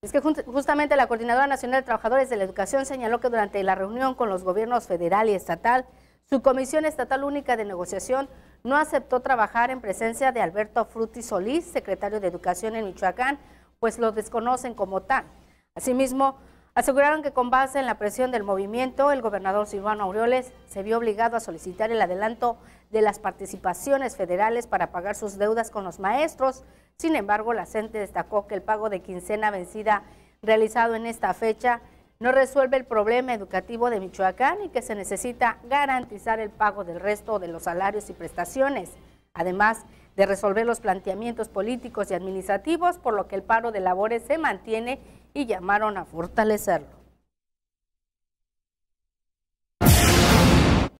Es que justamente la Coordinadora Nacional de Trabajadores de la Educación señaló que durante la reunión con los gobiernos federal y estatal, su Comisión Estatal Única de Negociación no aceptó trabajar en presencia de Alberto Frutti Solís, secretario de Educación en Michoacán, pues lo desconocen como tal. Asimismo, Aseguraron que con base en la presión del movimiento, el gobernador Silvano Aureoles se vio obligado a solicitar el adelanto de las participaciones federales para pagar sus deudas con los maestros. Sin embargo, la CENTE e destacó que el pago de quincena vencida realizado en esta fecha no resuelve el problema educativo de Michoacán y que se necesita garantizar el pago del resto de los salarios y prestaciones, además de resolver los planteamientos políticos y administrativos, por lo que el paro de labores se mantiene y llamaron a fortalecerlo.